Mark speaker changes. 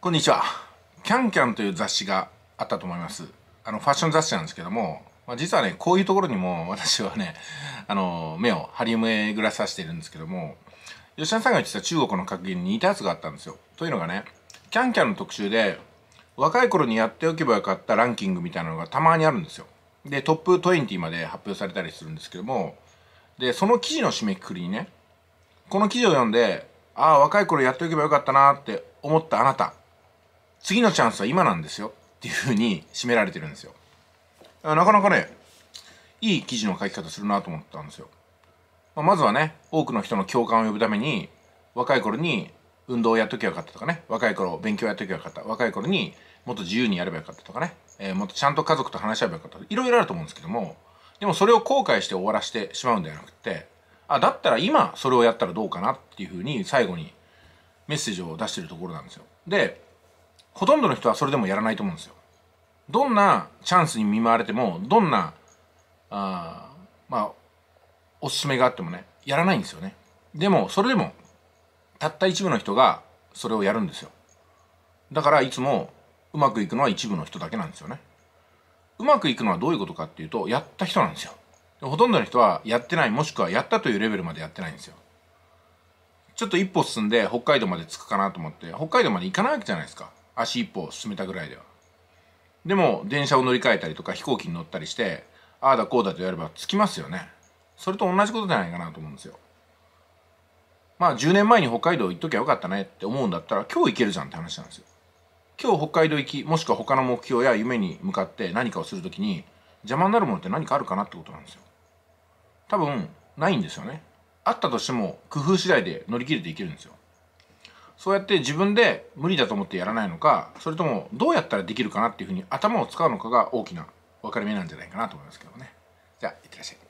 Speaker 1: こんにちは。キャンキャンという雑誌があったと思います。あの、ファッション雑誌なんですけども、まあ、実はね、こういうところにも 私はね、あの、目を張り巡らさせているんですけども、吉田さんが言ってた中国の格言に似たやつがあったんですよ。というのがね、キャンキャンの特集で、若い頃にやっておけばよかったランキングみたいなのがたまにあるんですよ。で、トップ20まで発表されたりするんですけども、で、その記事の締めくくりにね、この記事を読んで、ああ、若い頃やっておけばよかったなって思ったあなた次のチャンスは今なんですよっていうふうに締められてるんですよなかなかねいい記事の書き方するなと思ったんですよ、まあ、まずはね多くの人の共感を呼ぶために若い頃に運動をやっときゃよかったとかね若い頃勉強をやっときゃよかった若い頃にもっと自由にやればよかったとかね、えー、もっとちゃんと家族と話し合えばよかったいろいろあると思うんですけどもでもそれを後悔して終わらせてしまうんではなくてあだったら今それをやったらどうかなっていうふうに最後にメッセージを出してるところなんですよでほとんどの人はそれでもやらないと思うんですよ。どんなチャンスに見舞われても、どんな、あまあ、おすすめがあってもね、やらないんですよね。でも、それでも、たった一部の人がそれをやるんですよ。だから、いつもうまくいくのは一部の人だけなんですよね。うまくいくのはどういうことかっていうと、やった人なんですよ。ほとんどの人はやってない、もしくはやったというレベルまでやってないんですよ。ちょっと一歩進んで北海道まで着くかなと思って、北海道まで行かないわけじゃないですか。足一歩進めたぐらいではでも電車を乗り換えたりとか飛行機に乗ったりしてああだこうだとやればつきますよねそれと同じことじゃないかなと思うんですよまあ10年前に北海道行っときゃよかったねって思うんだったら今日行けるじゃんって話なんですよ今日北海道行きもしくは他の目標や夢に向かって何かをするときに邪魔になるものって何かあるかなってことなんですよ多分ないんですよねあったとしても工夫次第で乗り切れていけるんですよそうやって自分で無理だと思ってやらないのかそれともどうやったらできるかなっていうふうに頭を使うのかが大きな分かれ目なんじゃないかなと思いますけどねじゃあいってらっしゃい